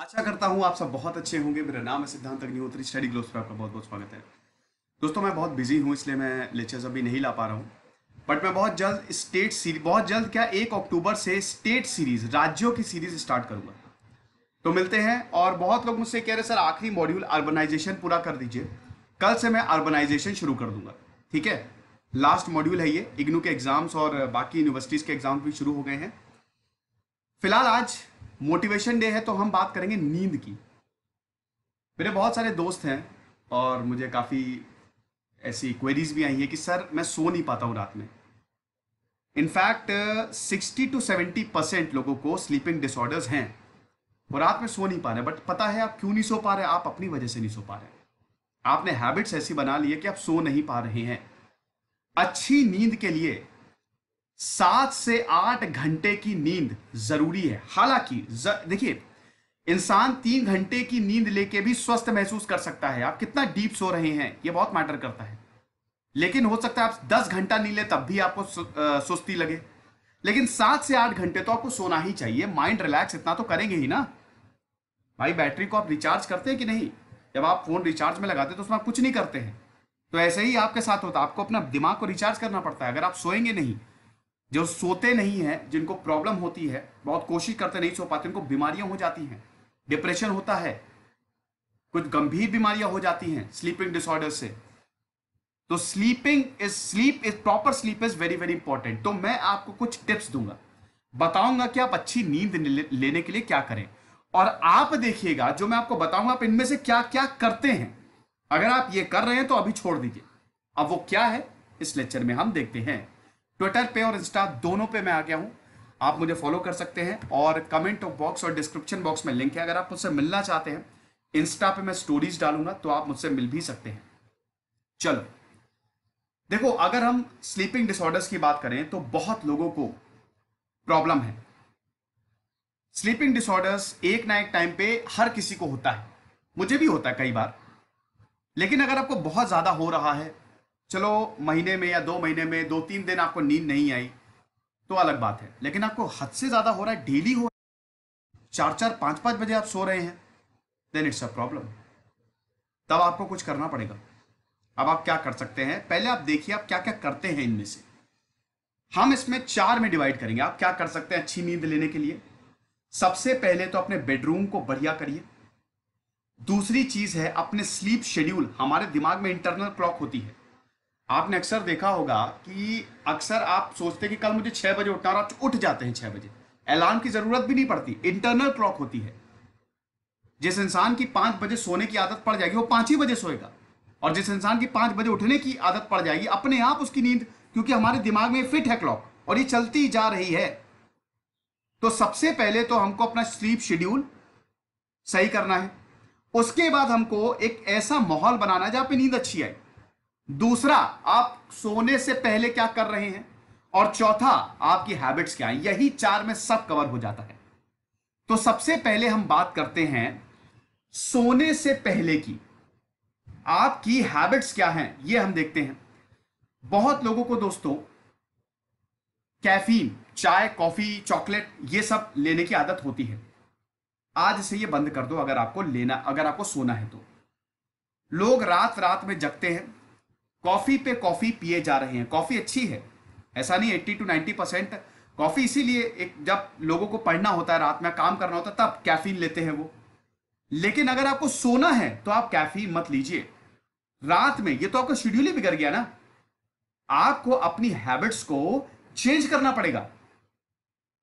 आशा करता हूँ आप सब बहुत अच्छे होंगे मेरा नाम है सिद्धांत अग्निहोत्री स्टडी ग्लोस पर आपका बहुत बहुत स्वागत है दोस्तों मैं बहुत बिजी हूँ इसलिए मैं लेक्चर्स अभी नहीं ला पा रहा हूँ बट मैं बहुत जल्द स्टेट सीरीज बहुत जल्द क्या एक अक्टूबर से स्टेट सीरीज राज्यों की सीरीज स्टार्ट करूँगा तो मिलते हैं और बहुत लोग मुझसे कह रहे सर आखिरी मॉड्यूल अर्बनाइजेशन पूरा कर दीजिए कल से मैं अर्बनाइजेशन शुरू कर दूंगा ठीक है लास्ट मॉड्यूल है ये इग्नू के एग्जाम्स और बाकी यूनिवर्सिटीज़ के एग्जाम्स भी शुरू हो गए हैं फिलहाल आज मोटिवेशन डे है तो हम बात करेंगे नींद की मेरे बहुत सारे दोस्त हैं और मुझे काफ़ी ऐसी क्वेरीज भी आई हैं कि सर मैं सो नहीं पाता हूँ रात में in fact sixty to seventy percent लोगों को स्लीपिंग डिसऑर्डर्स हैं वो रात में सो नहीं पा रहे बट पता है आप क्यों नहीं सो पा रहे आप अपनी वजह से नहीं सो पा रहे आपने हैबिट्स ऐसी बना ली है कि आप सो नहीं पा रहे हैं अच्छी नींद के लिए सात से आठ घंटे की नींद जरूरी है हालांकि देखिए इंसान तीन घंटे की नींद लेके भी स्वस्थ महसूस कर सकता है आप कितना डीप सो रहे हैं यह बहुत मैटर करता है लेकिन हो सकता है आप दस घंटा नींद ले तब भी आपको सुस्ती लगे लेकिन सात से आठ घंटे तो आपको सोना ही चाहिए माइंड रिलैक्स इतना तो करेंगे ही ना भाई बैटरी को आप रिचार्ज करते हैं कि नहीं जब आप फोन रिचार्ज में लगाते हैं तो उसमें आप कुछ नहीं करते हैं तो ऐसे ही आपके साथ होता है आपको अपना दिमाग को रिचार्ज करना पड़ता है अगर आप सोएंगे नहीं जो सोते नहीं है जिनको प्रॉब्लम होती है बहुत कोशिश करते नहीं सो पाते उनको बीमारियां हो जाती हैं डिप्रेशन होता है कुछ गंभीर बीमारियां हो जाती हैं स्लीपिंग डिसऑर्डर से तो sleeping is sleep is proper sleep is very very important तो मैं आपको कुछ टिप्स दूंगा बताऊंगा कि आप अच्छी नींद लेने के लिए क्या करें और आप देखिएगा जो मैं आपको बताऊंगा आप इनमें से क्या क्या करते हैं अगर आप ये कर रहे हैं तो अभी छोड़ दीजिए अब वो क्या है इस लेक्चर में हम देखते हैं ट्विटर पे और इंस्टा दोनों पे मैं आ गया हूँ आप मुझे फॉलो कर सकते हैं और कमेंट बॉक्स और डिस्क्रिप्शन बॉक्स में लिंक है अगर आप मुझसे मिलना चाहते हैं इंस्टा पे मैं स्टोरीज डालूंगा तो आप मुझसे मिल भी सकते हैं चलो देखो अगर हम स्लीपिंग डिसऑर्डर्स की बात करें तो बहुत लोगों को प्रॉब्लम है स्लीपिंग डिसऑर्डर्स एक ना एक टाइम पे हर किसी को होता है मुझे भी होता है कई बार लेकिन अगर आपको बहुत ज़्यादा हो रहा है चलो महीने में या दो महीने में दो तीन दिन आपको नींद नहीं आई तो अलग बात है लेकिन आपको हद से ज़्यादा हो रहा है डेली हो रहा है चार चार पांच पांच बजे आप सो रहे हैं देन इट्स अ प्रॉब्लम तब आपको कुछ करना पड़ेगा अब आप क्या कर सकते हैं पहले आप देखिए आप क्या क्या करते हैं इनमें से हम इसमें चार में डिवाइड करेंगे आप क्या कर सकते हैं अच्छी नींद लेने के लिए सबसे पहले तो अपने बेडरूम को बढ़िया करिए दूसरी चीज है अपने स्लीप शेड्यूल हमारे दिमाग में इंटरनल क्लॉक होती है आपने अक्सर देखा होगा कि अक्सर आप सोचते हैं कि कल मुझे छह बजे उठना और आप उठ जाते हैं छह बजे अलार्म की ज़रूरत भी नहीं पड़ती इंटरनल क्लॉक होती है जिस इंसान की पांच बजे सोने की आदत पड़ जाएगी वो पांच ही बजे सोएगा और जिस इंसान की पांच बजे उठने की आदत पड़ जाएगी अपने आप उसकी नींद क्योंकि हमारे दिमाग में फिट है क्लॉक और ये चलती जा रही है तो सबसे पहले तो हमको अपना स्लीप शेड्यूल सही करना है उसके बाद हमको एक ऐसा माहौल बनाना है जहां पे नींद अच्छी आई दूसरा आप सोने से पहले क्या कर रहे हैं और चौथा आपकी हैबिट्स क्या है यही चार में सब कवर हो जाता है तो सबसे पहले हम बात करते हैं सोने से पहले की आपकी हैबिट्स क्या हैं ये हम देखते हैं बहुत लोगों को दोस्तों कैफीन चाय कॉफी चॉकलेट ये सब लेने की आदत होती है आज से ये बंद कर दो अगर आपको लेना अगर आपको सोना है तो लोग रात रात में जगते हैं कॉफ़ी पे कॉफ़ी पिए जा रहे हैं कॉफ़ी अच्छी है ऐसा नहीं eighty to ninety percent coffee इसीलिए एक जब लोगों को पढ़ना होता है रात में काम करना होता है तब कैफीन लेते हैं वो लेकिन अगर आपको सोना है तो आप कैफीन मत लीजिए रात में ये तो आपका शेड्यूल ही बिगड़ गया ना आपको अपनी हैबिट्स को चेंज करना पड़ेगा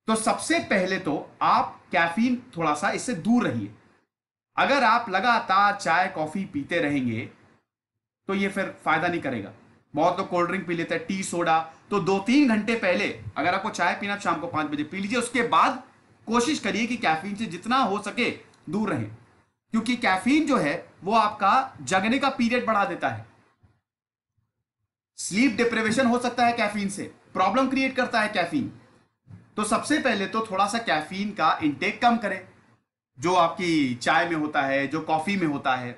तो सबसे पहले तो आप कैफीन थोड़ा सा इससे दूर रहिए अगर आप लगातार चाय कॉफी पीते रहेंगे तो ये फिर फायदा नहीं करेगा बहुत लोग कोल्ड ड्रिंक पी लेते हैं टी सोडा तो दो तीन घंटे पहले अगर आपको चाय पीना शाम को पांच बजे पी लीजिए उसके बाद कोशिश करिए कि कैफीन से जितना हो सके दूर रहें क्योंकि कैफीन जो है वो आपका जगने का पीरियड बढ़ा देता है स्लीप डिप्रेवेशन हो सकता है कैफीन से प्रॉब्लम क्रिएट करता है कैफीन तो सबसे पहले तो थोड़ा सा कैफीन का इंटेक कम करें जो आपकी चाय में होता है जो कॉफी में होता है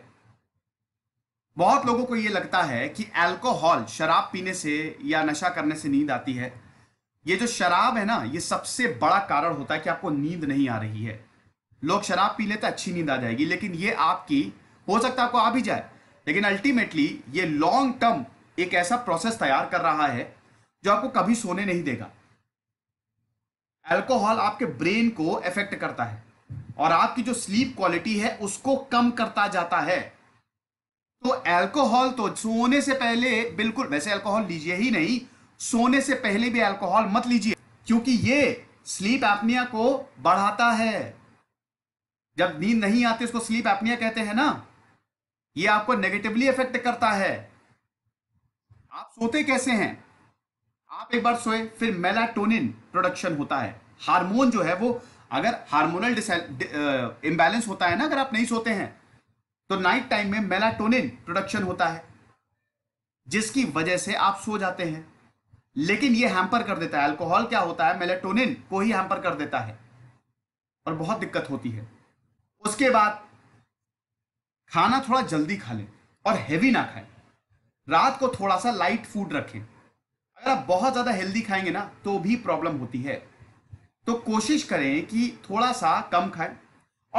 बहुत लोगों को ये लगता है कि अल्कोहल शराब पीने से या नशा करने से नींद आती है ये जो शराब है ना ये सबसे बड़ा कारण होता है कि आपको नींद नहीं आ रही है लोग शराब पी लेते अच्छी नींद आ जाएगी लेकिन ये आपकी हो सकता है आपको आ भी जाए लेकिन अल्टीमेटली ये लॉन्ग टर्म एक ऐसा प्रोसेस तैयार कर रहा है जो आपको कभी सोने नहीं देगा अल्कोहल आपके ब्रेन को इफेक्ट करता है और आपकी जो स्लीप क्वालिटी है उसको कम करता जाता है तो अल्कोहल तो सोने से पहले बिल्कुल वैसे अल्कोहल लीजिए ही नहीं सोने से पहले भी अल्कोहल मत लीजिए क्योंकि ये स्लीप एपनिया को बढ़ाता है जब नींद नहीं आती उसको स्लीप एपनिया कहते हैं ना ये आपको नेगेटिवली इफेक्ट करता है आप सोते कैसे हैं आप एक बार सोए फिर मेलाटोनिन प्रोडक्शन होता है हार्मोन जो है वो अगर हार्मोनल इम्बैलेंस होता है ना अगर आप नहीं सोते हैं तो नाइट टाइम में मेलाटोनिन प्रोडक्शन होता है जिसकी वजह से आप सो जाते हैं लेकिन ये हैम्पर कर देता है अल्कोहल क्या होता है मेलेटोनिन को ही हैम्पर कर देता है और बहुत दिक्कत होती है उसके बाद खाना थोड़ा जल्दी खा लें और हैवी ना खाएं रात को थोड़ा सा लाइट फूड रखें अगर आप बहुत ज़्यादा हेल्दी खाएंगे ना तो भी प्रॉब्लम होती है तो कोशिश करें कि थोड़ा सा कम खाएं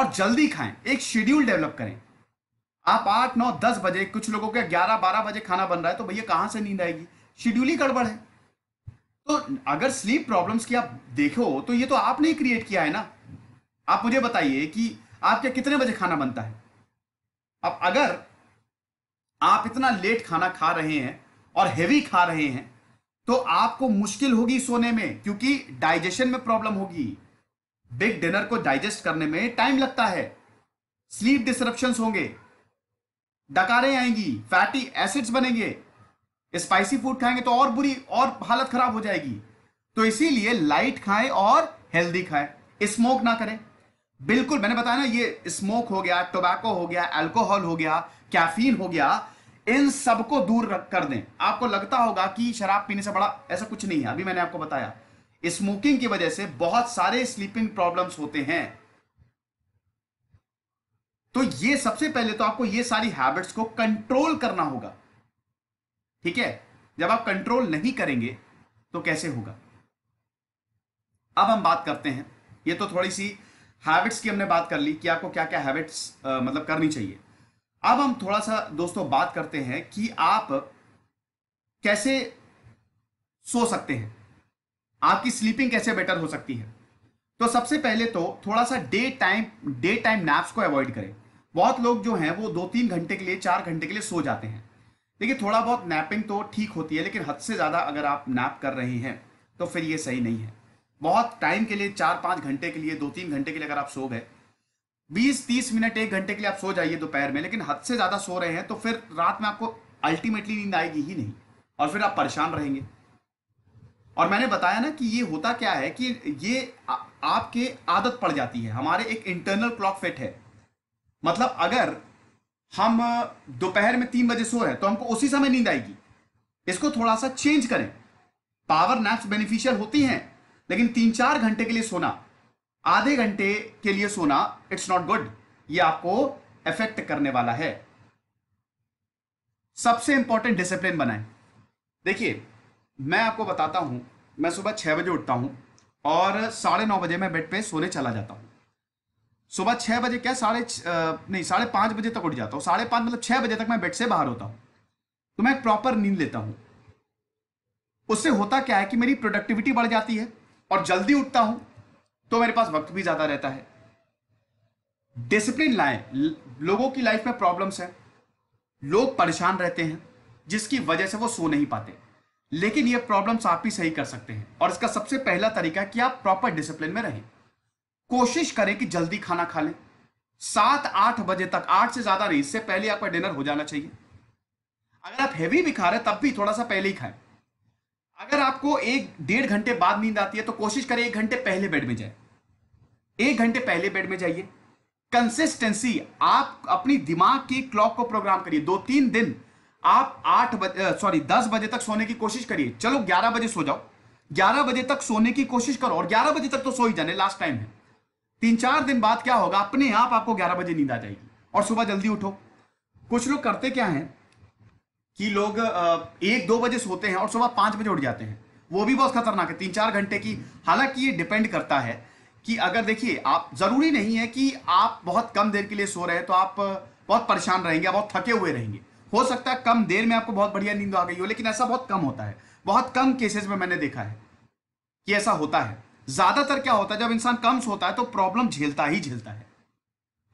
और जल्दी खाएं एक शेड्यूल डेवलप करें आप आठ नौ दस बजे कुछ लोगों के ग्यारह बारह बजे खाना बन रहा है तो भैया कहां से नींद आएगी शेड्यूल ही गड़बड़ है तो अगर स्लीप प्रॉब्लम्स की आप देखो तो ये तो आपने क्रिएट किया है ना आप मुझे बताइए कि आपके कितने बजे खाना बनता है अब अगर आप इतना लेट खाना खा रहे हैं और हेवी खा रहे हैं तो आपको मुश्किल होगी सोने में क्योंकि डाइजेशन में प्रॉब्लम होगी बिग डिनर को डाइजेस्ट करने में टाइम लगता है स्लीप डिस्टरप्शन होंगे डकारें आएंगी फैटी एसिड्स बनेंगे स्पाइसी फूड खाएंगे तो और बुरी और हालत खराब हो जाएगी तो इसीलिए लाइट खाएं और हेल्दी खाएं स्मोक ना करें बिल्कुल मैंने बताया ना ये स्मोक हो गया टोबैको हो गया अल्कोहल हो गया कैफीन हो गया इन सबको दूर रख कर दें आपको लगता होगा कि शराब पीने से बड़ा ऐसा कुछ नहीं है अभी मैंने आपको बताया स्मोकिंग की वजह से बहुत सारे स्लीपिंग प्रॉब्लम्स होते हैं तो ये सबसे पहले तो आपको ये सारी हैबिट्स को कंट्रोल करना होगा ठीक है जब आप कंट्रोल नहीं करेंगे तो कैसे होगा अब हम बात करते हैं ये तो थोड़ी सी हैबिट्स की हमने बात कर ली कि आपको क्या क्या हैबिट्स मतलब करनी चाहिए अब हम थोड़ा सा दोस्तों बात करते हैं कि आप कैसे सो सकते हैं आपकी स्लीपिंग कैसे बेटर हो सकती है तो सबसे पहले तो थोड़ा सा day time day time naps को अवॉइड करें बहुत लोग जो हैं वो दो तीन घंटे के लिए चार घंटे के लिए सो जाते हैं देखिए थोड़ा बहुत नैपिंग तो ठीक होती है लेकिन हद से ज़्यादा अगर आप नैप कर रहे हैं तो फिर ये सही नहीं है बहुत टाइम के लिए चार पाँच घंटे के लिए दो तीन घंटे के लिए अगर आप सो गए बीस तीस मिनट एक घंटे के लिए आप सो जाइए दोपहर में लेकिन हद से ज़्यादा सो रहे हैं तो फिर रात में आपको अल्टीमेटली नींद आएगी ही नहीं और फिर आप परेशान रहेंगे और मैंने बताया ना कि ये होता क्या है कि ये आपके आदत पड़ जाती है हमारे एक इंटरनल क्लॉक फिट है मतलब अगर हम दोपहर में तीन बजे सो रहे हैं तो हमको उसी समय नींद आएगी इसको थोड़ा सा चेंज करें पावर नैप्स बेनिफिशियल होती हैं लेकिन तीन चार घंटे के लिए सोना आधे घंटे के लिए सोना इट्स नॉट गुड ये आपको इफेक्ट करने वाला है सबसे इंपॉर्टेंट डिसिप्लिन बनाए देखिए मैं आपको बताता हूँ मैं सुबह छः बजे उठता हूँ और साढ़े नौ बजे मैं बेड पे सोने चला जाता हूँ सुबह छः बजे क्या साढ़े नहीं साढ़े पाँच बजे तक उठ जाता हूँ साढ़े पाँच मतलब छः बजे तक मैं बेड से बाहर होता हूँ तो मैं प्रॉपर नींद लेता हूँ उससे होता क्या है कि मेरी प्रोडक्टिविटी बढ़ जाती है और जल्दी उठता हूँ तो मेरे पास वक्त भी ज़्यादा रहता है डिसिप्लिन लाए लोगों की लाइफ में प्रॉब्लम्स हैं लोग परेशान रहते हैं जिसकी वजह से वो सो नहीं पाते लेकिन ये प्रॉब्लम्स आप ही सही कर सकते हैं और इसका सबसे पहला तरीका है कि आप प्रॉपर डिसिप्लिन में रहें कोशिश करें कि जल्दी खाना खा लें सात आठ बजे तक आठ से ज्यादा नहीं इससे पहले आपका डिनर हो जाना चाहिए अगर आप हैवी भी खा रहे तब भी थोड़ा सा पहले ही खाएं अगर आपको एक डेढ़ घंटे बाद नींद आती है तो कोशिश करें एक घंटे पहले बेड में जाए एक घंटे पहले बेड में जाइए कंसिस्टेंसी आप अपनी दिमाग की क्लॉक को प्रोग्राम करिए दो तीन दिन आप आठ बजे सॉरी दस बजे तक सोने की कोशिश करिए चलो ग्यारह बजे सो जाओ ग्यारह बजे तक सोने की कोशिश करो और ग्यारह बजे तक तो सो ही जाने लास्ट टाइम है तीन चार दिन बाद क्या होगा अपने आप आपको ग्यारह बजे नींद आ जाएगी और सुबह जल्दी उठो कुछ लोग करते क्या है कि लोग एक दो बजे सोते हैं और सुबह पांच बजे उठ जाते हैं वो भी बहुत खतरनाक है तीन चार घंटे की हालांकि ये डिपेंड करता है कि अगर देखिए आप ज़रूरी नहीं है कि आप बहुत कम देर के लिए सो रहे हैं तो आप बहुत परेशान रहेंगे बहुत थके हुए रहेंगे हो सकता है कम देर में आपको बहुत बढ़िया नींद आ गई हो लेकिन ऐसा बहुत कम होता है बहुत कम केसेस में मैंने देखा है कि ऐसा होता है ज्यादातर क्या होता है जब इंसान कम सोता है तो प्रॉब्लम झेलता ही झेलता है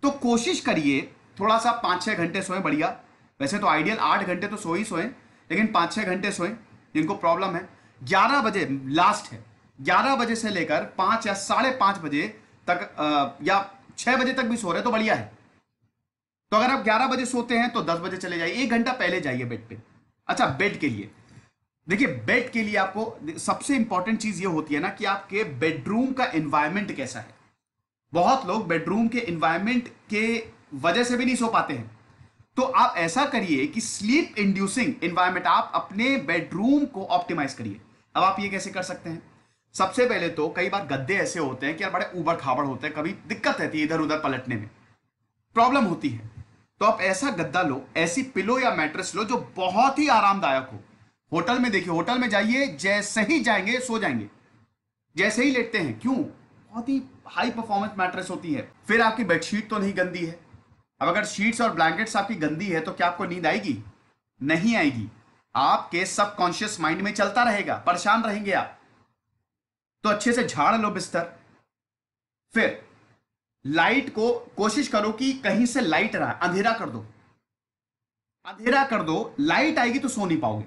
तो कोशिश करिए थोड़ा सा पाँच छः घंटे सोएं बढ़िया वैसे तो आइडियल आठ घंटे तो सो ही सोएं लेकिन पाँच छः घंटे सोएं जिनको प्रॉब्लम है ग्यारह बजे लास्ट है ग्यारह बजे से लेकर पाँच या साढ़े पाँच बजे तक आ, या छः बजे तक भी सो रहे तो बढ़िया है तो अगर आप 11 बजे सोते हैं तो 10 बजे चले जाइए एक घंटा पहले जाइए बेड पे अच्छा बेड के लिए देखिए बेड के लिए आपको सबसे इंपॉर्टेंट चीज ये होती है ना कि आपके बेडरूम का एनवायरमेंट कैसा है बहुत लोग बेडरूम के एनवायरमेंट के वजह से भी नहीं सो पाते हैं तो आप ऐसा करिए कि स्लीप इंड्यूसिंग एनवायरमेंट आप अपने बेडरूम को ऑप्टिमाइज करिए अब आप ये कैसे कर सकते हैं सबसे पहले तो कई बार गद्दे ऐसे होते हैं कि यार बड़े ऊबड़ खाबड़ होते हैं कभी दिक्कत रहती है इधर उधर पलटने में प्रॉब्लम होती है तो आप ऐसा गद्दा लो ऐसी पिलो या मैट्रेस लो जो बहुत ही आरामदायक हो होटल में देखिए होटल में जाइए जैसे ही जाएंगे सो जाएंगे जैसे ही लेटते हैं क्यों बहुत ही हाई परफॉर्मेंस मैट्रेस होती है फिर आपकी बेडशीट तो नहीं गंदी है अब अगर शीट्स और ब्लैंकेट्स आपकी गंदी है तो क्या आपको नींद आएगी नहीं आएगी आपके सबकॉन्शियस माइंड में चलता रहेगा परेशान रहेंगे आप तो अच्छे से झाड़ लो बिस्तर फिर लाइट को कोशिश करो कि कहीं से लाइट रहा अंधेरा कर दो अंधेरा कर दो लाइट आएगी तो सो नहीं पाओगे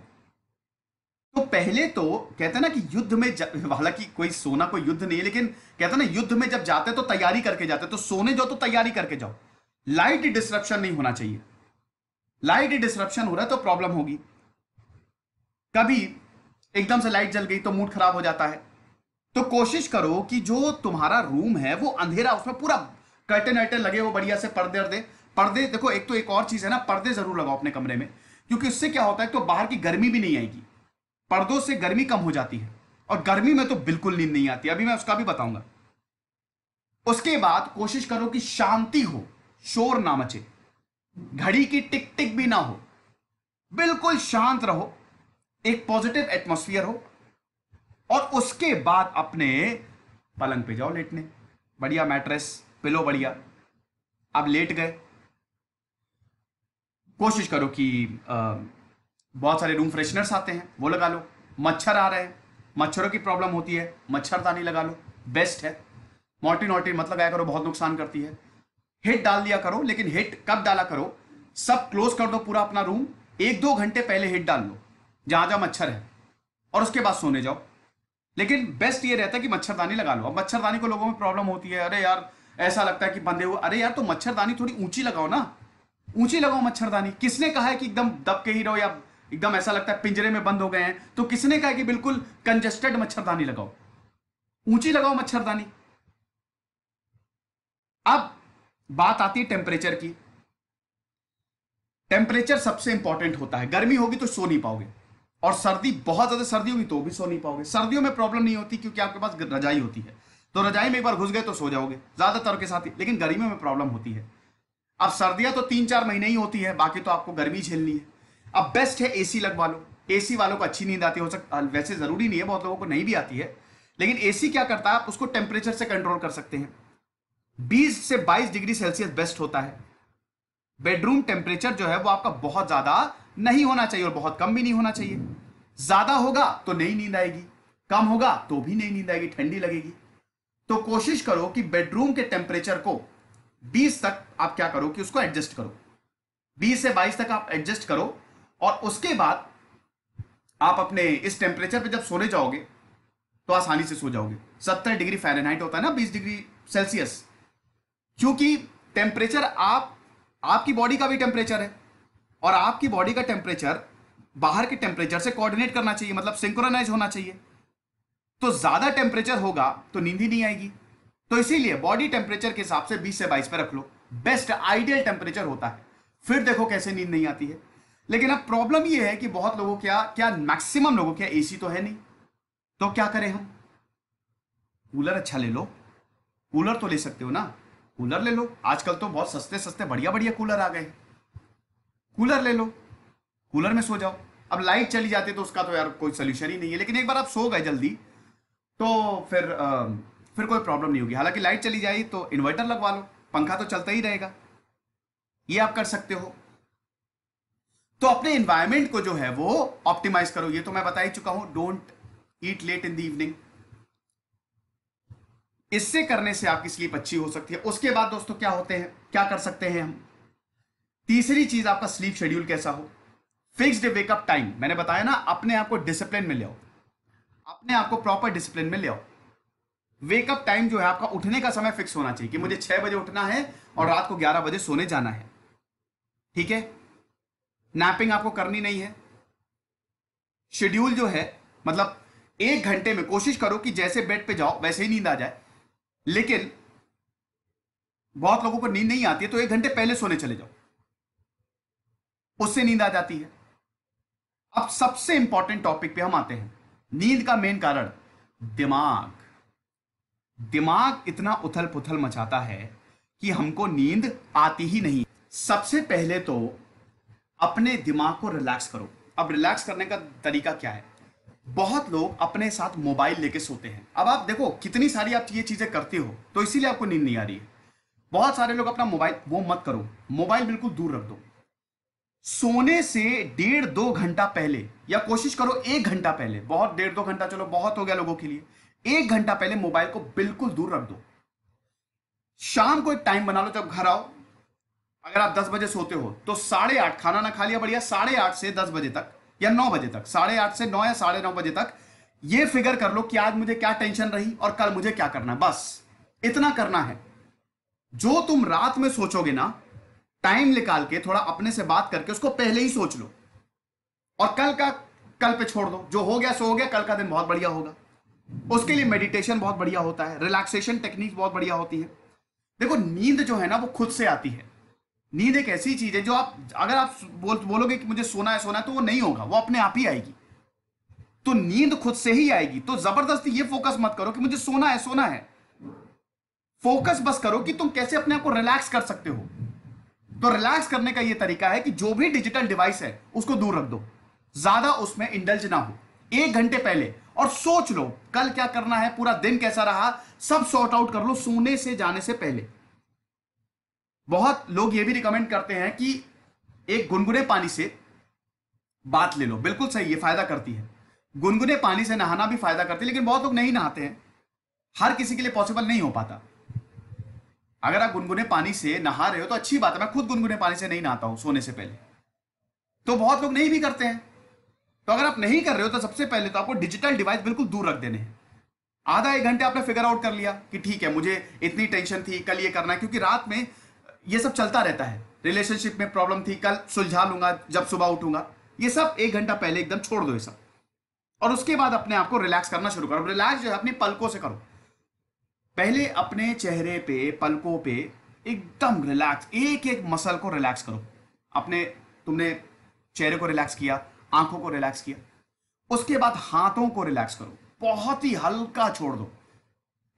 तो पहले तो कहते ना कि युद्ध में हालांकि कोई सोना कोई युद्ध नहीं है लेकिन कहते ना युद्ध में जब जाते तो तैयारी करके जाते तो सोने जाओ तो तैयारी करके जाओ लाइट डिस्ट्रप्शन नहीं होना चाहिए लाइट डिस्ट्रप्शन हो रहा है तो प्रॉब्लम होगी कभी एकदम से लाइट जल गई तो मूड खराब हो जाता है तो कोशिश करो कि जो तुम्हारा रूम है वो अंधेरा उसमें पूरा कर्टन वर्टन लगे वो बढ़िया से पर्दे अर्दे पर्दे देखो एक तो एक और चीज है ना पर्दे जरूर लगाओ अपने कमरे में क्योंकि उससे क्या होता है तो बाहर की गर्मी भी नहीं आएगी पर्दों से गर्मी कम हो जाती है और गर्मी में तो बिल्कुल नींद नहीं आती अभी मैं उसका भी बताऊंगा उसके बाद कोशिश करो कि शांति हो शोर ना मचे घड़ी की टिक टिक भी ना हो बिल्कुल शांत रहो एक पॉजिटिव एटमोस्फियर हो और उसके बाद अपने पलंग पे जाओ लेटने बढ़िया मैट्रेस पिलो बढ़िया अब लेट गए कोशिश करो कि बहुत सारे रूम फ्रेशनर्स आते हैं वो लगा लो मच्छर आ रहे हैं मच्छरों की प्रॉब्लम होती है मच्छरदानी लगा लो बेस्ट है मोर्टिन ऑर्टिन मत लगाया करो बहुत नुकसान करती है हिट डाल दिया करो लेकिन हिट कब डाला करो सब क्लोज कर दो पूरा अपना रूम एक दो घंटे पहले हिट डाल लो जहां जहां मच्छर है और उसके बाद सोने जाओ लेकिन बेस्ट ये रहता है कि मच्छरदानी लगा लो अब मच्छरदानी को लोगों में प्रॉब्लम होती है अरे यार ऐसा लगता है कि बंधे हुए अरे यार तो मच्छरदानी थोड़ी ऊंची लगाओ ना ऊंची लगाओ मच्छरदानी किसने कहा है कि एकदम दब के ही रहो या एकदम ऐसा लगता है पिंजरे में बंद हो गए हैं तो किसने कहा कि बिल्कुल कंजेस्टेड मच्छरदानी लगाओ ऊंची लगाओ मच्छरदानी अब बात आती है टेम्परेचर की टेम्परेचर सबसे इंपॉर्टेंट होता है गर्मी होगी तो सो नहीं पाओगे और सर्दी बहुत ज्यादा सर्दी होगी तो भी सो नहीं पाओगे सर्दियों में प्रॉब्लम नहीं होती क्योंकि आपके पास रजाई होती है तो रजाई में एक बार घुस गए तो सो जाओगे ज्यादातर के साथ ही लेकिन गर्मियों में प्रॉब्लम होती है अब सर्दियां तो तीन चार महीने ही होती है बाकी तो आपको गर्मी झेलनी है अब बेस्ट है एसी लगवा लो एसी वालों को अच्छी नींद आती हो सकता वैसे जरूरी नहीं है बहुत लोगों को नहीं भी आती है लेकिन एसी क्या करता है आप उसको टेम्परेचर से कंट्रोल कर सकते हैं 20 से 22 डिग्री सेल्सियस बेस्ट होता है बेडरूम टेम्परेचर जो है वो आपका बहुत ज्यादा नहीं होना चाहिए और बहुत कम भी नहीं होना चाहिए ज्यादा होगा तो नहीं नींद आएगी कम होगा तो भी नहीं नींद आएगी ठंडी लगेगी तो कोशिश करो कि बेडरूम के टेम्परेचर को 20 तक आप क्या करो कि उसको एडजस्ट करो 20 से 22 तक आप एडजस्ट करो और उसके बाद आप अपने इस टेम्परेचर पे जब सोने जाओगे तो आसानी से सो जाओगे 70 डिग्री फ़ारेनहाइट होता है ना 20 डिग्री सेल्सियस क्योंकि टेम्परेचर आप आपकी बॉडी का भी टेम्परेचर है और आपकी बॉडी का टेम्परेचर बाहर के टेम्परेचर से कोऑर्डिनेट करना चाहिए मतलब सिंक्रोनाइज होना चाहिए तो ज्यादा टेम्परेचर होगा तो नींद ही नहीं आएगी तो इसीलिए बॉडी टेम्परेचर के हिसाब से 20 से 22 पे रख लो बेस्ट आइडियल टेम्परेचर होता है फिर देखो कैसे नींद नहीं आती है लेकिन अब प्रॉब्लम यह है कि बहुत लोगों क्या क्या मैक्सिमम लोगों क्या एसी तो है नहीं तो क्या करें हम कूलर अच्छा ले लो कूलर तो ले सकते हो ना कूलर ले लो आजकल तो बहुत सस्ते सस्ते बढ़िया बढ़िया कूलर आ गए कूलर ले लो कूलर में सो जाओ अब लाइट चली जाती है तो उसका तो यार कोई सोल्यूशन ही नहीं है लेकिन एक बार आप सो गए जल्दी तो फिर आ, फिर कोई प्रॉब्लम नहीं होगी हालांकि लाइट चली जाए तो इन्वर्टर लगवा लो पंखा तो चलता ही रहेगा ये आप कर सकते हो तो अपने इन्वायरमेंट को जो है वो ऑप्टिमाइज करो ये तो मैं बता ही चुका हूं don't eat late in the evening इससे करने से आपकी स्लीप अच्छी हो सकती है उसके बाद दोस्तों क्या होते हैं क्या कर सकते हैं हम तीसरी चीज आपका स्लीप शेड्यूल कैसा हो फिक्स्ड वेकअप टाइम मैंने बताया ना अपने आप को डिसिप्लिन में लिया अपने आप को प्रॉपर डिसिप्लिन में लिया वेकअप टाइम जो है आपका उठने का समय फिक्स होना चाहिए कि मुझे छह बजे उठना है और रात को ग्यारह बजे सोने जाना है ठीक है नैपिंग आपको करनी नहीं है शेड्यूल जो है मतलब एक घंटे में कोशिश करो कि जैसे बेड पे जाओ वैसे ही नींद आ जाए लेकिन बहुत लोगों को नींद नहीं आती है तो एक घंटे पहले सोने चले जाओ उससे नींद आ जाती है अब सबसे इंपॉर्टेंट टॉपिक पे हम आते हैं नींद का मेन कारण दिमाग दिमाग इतना उथल पुथल मचाता है कि हमको नींद आती ही नहीं सबसे पहले तो अपने दिमाग को रिलैक्स करो अब रिलैक्स करने का तरीका क्या है बहुत लोग अपने साथ मोबाइल लेके सोते हैं अब आप देखो कितनी सारी आप ये चीज़ें करते हो तो इसीलिए आपको नींद नहीं आ रही है बहुत सारे लोग अपना मोबाइल वो मत करो मोबाइल बिल्कुल दूर रख दो सोने से डेढ़ दो घंटा पहले या कोशिश करो एक घंटा पहले बहुत डेढ़ दो घंटा चलो बहुत हो गया लोगों के लिए एक घंटा पहले मोबाइल को बिल्कुल दूर रख दो शाम को एक टाइम बना लो जब घर आओ अगर आप दस बजे सोते हो तो साढ़े आठ खाना ना खा लिया बढ़िया साढ़े आठ से दस बजे तक या नौ बजे तक साढ़े आठ से नौ या साढ़े नौ बजे तक ये फिगर कर लो कि आज मुझे क्या टेंशन रही और कल मुझे क्या करना है बस इतना करना है जो तुम रात में सोचोगे ना टाइम निकाल के थोड़ा अपने से बात करके उसको पहले ही सोच लो और कल का कल पे छोड़ दो जो हो गया सो हो गया कल का दिन बहुत बढ़िया होगा उसके लिए मेडिटेशन बहुत बढ़िया होता है रिलैक्सेशन टेक्निक बहुत बढ़िया होती है देखो नींद जो है ना वो खुद से आती है नींद एक ऐसी चीज है जो आप अगर आप बोल बोलोगे कि मुझे सोना है सोना है तो वो नहीं होगा वो अपने आप ही आएगी तो नींद खुद से ही आएगी तो जबरदस्ती ये फोकस मत करो कि मुझे सोना है सोना है फोकस बस करो कि तुम कैसे अपने आप को रिलैक्स कर सकते हो तो रिलैक्स करने का ये तरीका है कि जो भी डिजिटल डिवाइस है उसको दूर रख दो ज्यादा उसमें इंडल्ज ना हो एक घंटे पहले और सोच लो कल क्या करना है पूरा दिन कैसा रहा सब सॉर्ट आउट कर लो सोने से जाने से पहले बहुत लोग ये भी रिकमेंड करते हैं कि एक गुनगुने पानी से बात ले लो बिल्कुल सही ये फायदा करती है गुनगुने पानी से नहाना भी फायदा करती है लेकिन बहुत लोग नहीं नहाते हैं हर किसी के लिए पॉसिबल नहीं हो पाता अगर आप गुनगुने पानी से नहा रहे हो तो अच्छी बात है मैं खुद गुनगुने पानी से नहीं नहाता हूं सोने से पहले तो बहुत लोग नहीं भी करते हैं तो अगर आप नहीं कर रहे हो तो सबसे पहले तो आपको डिजिटल डिवाइस बिल्कुल दूर रख देने हैं आधा एक घंटे आपने फिगर आउट कर लिया कि ठीक है मुझे इतनी टेंशन थी कल ये करना है क्योंकि रात में ये सब चलता रहता है रिलेशनशिप में प्रॉब्लम थी कल सुलझा लूंगा जब सुबह उठूंगा ये सब एक घंटा पहले एकदम छोड़ दो ये सब और उसके बाद अपने आप को रिलैक्स करना शुरू करो रिलैक्स जो है अपनी पलकों से करो पहले अपने चेहरे पे पलकों पे एकदम रिलैक्स एक एक मसल को रिलैक्स करो अपने तुमने चेहरे को रिलैक्स किया आंखों को रिलैक्स किया उसके बाद हाथों को रिलैक्स करो बहुत ही हल्का छोड़ दो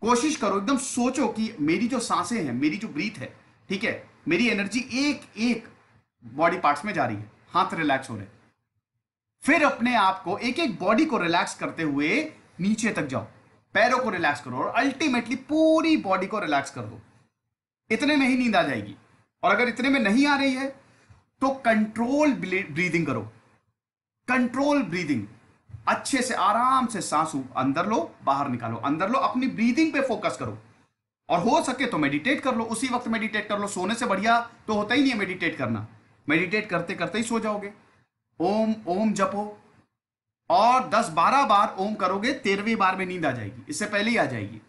कोशिश करो एकदम सोचो कि मेरी जो सांसें हैं मेरी जो ब्रीथ है ठीक है मेरी एनर्जी एक एक बॉडी पार्ट्स में जा रही है हाथ रिलैक्स हो रहे फिर अपने आप को एक एक बॉडी को रिलैक्स करते हुए नीचे तक जाओ पैरों को रिलैक्स करो और अल्टीमेटली पूरी बॉडी को रिलैक्स कर दो इतने में ही नींद आ जाएगी और अगर इतने में नहीं आ रही है तो कंट्रोल ब्रीदिंग करो कंट्रोल ब्रीदिंग अच्छे से आराम से सांसू अंदर लो बाहर निकालो अंदर लो अपनी ब्रीदिंग पे फोकस करो और हो सके तो मेडिटेट कर लो उसी वक्त मेडिटेट कर लो सोने से बढ़िया तो होता ही नहीं है मेडिटेट करना मेडिटेट करते करते ही सो जाओगे ओम ओम जपो और 10-12 बार ओम करोगे तेरहवीं बार में नींद आ जाएगी इससे पहले ही आ जाएगी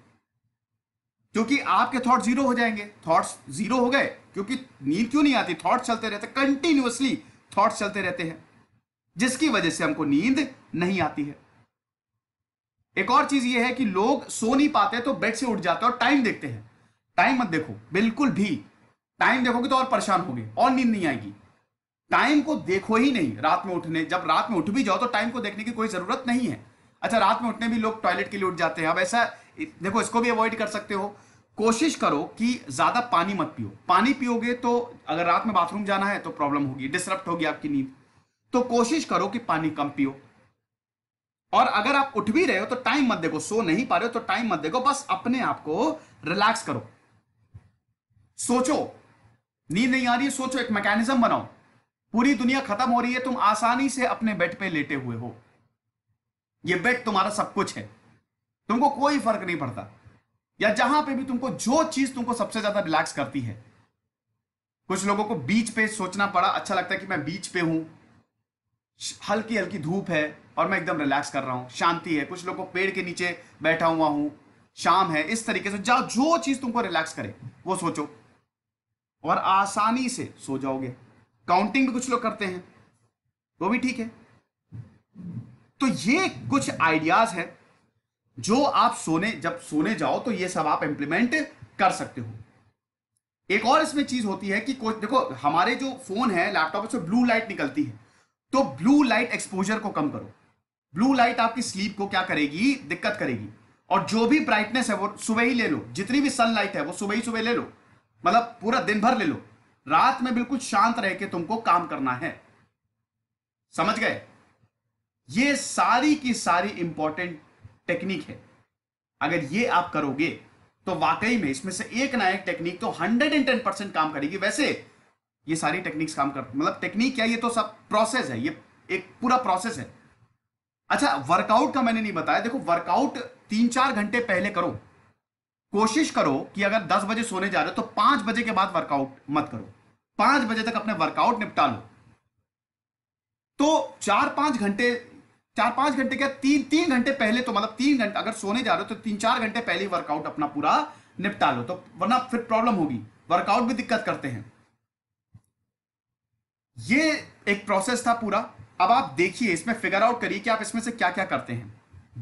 क्योंकि आपके थॉट जीरो हो जाएंगे थॉट्स जीरो हो गए क्योंकि नींद क्यों नहीं आती थॉट चलते रहते कंटिन्यूसली थॉट चलते रहते हैं जिसकी वजह से हमको नींद नहीं आती है एक और चीज यह है कि लोग सो नहीं पाते तो बेड से उठ जाते हैं और टाइम देखते हैं टाइम मत देखो बिल्कुल भी टाइम देखोगे तो और परेशान होगे और नींद नहीं आएगी टाइम को देखो ही नहीं रात में उठने जब रात में उठ भी जाओ तो टाइम को देखने की कोई ज़रूरत नहीं है अच्छा रात में उठने भी लोग टॉयलेट के लिए उठ जाते हैं अब ऐसा देखो इसको भी अवॉइड कर सकते हो कोशिश करो कि ज़्यादा पानी मत पियो पानी पियोगे तो अगर रात में बाथरूम जाना है तो प्रॉब्लम होगी डिस्टर्ब होगी आपकी नींद तो कोशिश करो कि पानी कम पियो और अगर आप उठ भी रहे हो तो टाइम मत देखो सो नहीं पा रहे हो तो टाइम मत देखो बस अपने आप को रिलैक्स करो सोचो नींद नहीं आ रही है सोचो एक मैकेनिज्म बनाओ पूरी दुनिया खत्म हो रही है तुम आसानी से अपने बेड पे लेटे हुए हो ये बेड तुम्हारा सब कुछ है तुमको कोई फर्क नहीं पड़ता या जहां पे भी तुमको जो चीज तुमको सबसे ज्यादा रिलैक्स करती है कुछ लोगों को बीच पे सोचना पड़ा अच्छा लगता है कि मैं बीच पे हूं हल्की हल्की धूप है और मैं एकदम रिलैक्स कर रहा हूं शांति है कुछ लोगों को पेड़ के नीचे बैठा हुआ हूं शाम है इस तरीके से जाओ जो चीज तुमको रिलैक्स करे वो सोचो और आसानी से सो जाओगे काउंटिंग भी कुछ लोग करते हैं वो भी ठीक है तो ये कुछ आइडियाज है जो आप सोने जब सोने जाओ तो ये सब आप इंप्लीमेंट कर सकते हो एक और इसमें चीज होती है कि देखो हमारे जो फोन है लैपटॉप से ब्लू लाइट निकलती है तो ब्लू लाइट एक्सपोजर को कम करो ब्लू लाइट आपकी स्लीप को क्या करेगी दिक्कत करेगी और जो भी ब्राइटनेस है वो सुबह ही ले लो जितनी भी सनलाइट है वो सुबह ही सुबह ले लो मतलब पूरा दिन भर ले लो रात में बिल्कुल शांत रह के तुमको काम करना है समझ गए ये सारी की सारी इंपॉर्टेंट टेक्निक है अगर ये आप करोगे तो वाकई में इसमें से एक ना एक टेक्निक तो हंड्रेड एंड टेन परसेंट काम करेगी वैसे ये सारी टेक्निक्स काम कर मतलब टेक्निक क्या ये तो सब प्रोसेस है ये एक पूरा प्रोसेस है अच्छा वर्कआउट का मैंने नहीं बताया देखो वर्कआउट तीन चार घंटे पहले करो कोशिश करो कि अगर 10 बजे सोने जा रहे हो तो 5 बजे के बाद वर्कआउट मत करो 5 बजे तक अपने वर्कआउट निपटा लो तो चार पांच घंटे चार पांच घंटे क्या तीन तीन घंटे पहले तो मतलब तीन घंटे अगर सोने जा रहे हो तो तीन चार घंटे पहले वर्कआउट अपना पूरा निपटा लो तो वरना फिर प्रॉब्लम होगी वर्कआउट भी दिक्कत करते हैं ये एक प्रोसेस था पूरा अब आप देखिए इसमें फिगर आउट करिए कि आप इसमें से क्या क्या करते हैं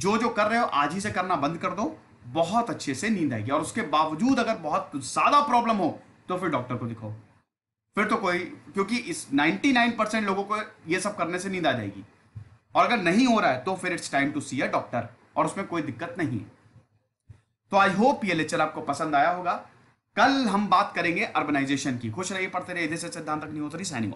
जो जो कर रहे हो आज ही से करना बंद कर दो बहुत अच्छे से नींद आएगी और उसके बावजूद अगर बहुत ज़्यादा प्रॉब्लम हो तो फिर डॉक्टर को दिखाओ फिर तो कोई क्योंकि इस 99 परसेंट लोगों को ये सब करने से नींद आ जाएगी और अगर नहीं हो रहा है तो फिर it's time to see a doctor और उसमें कोई दिक्कत नहीं है तो आई होप ये लेक्चर आपको पसंद आया होगा कल हम बात करेंगे अर्बनाइजेशन की खुश रहिए पढ़ते रहिए सिद्धांत अग्निहोत्री तो साइनिंग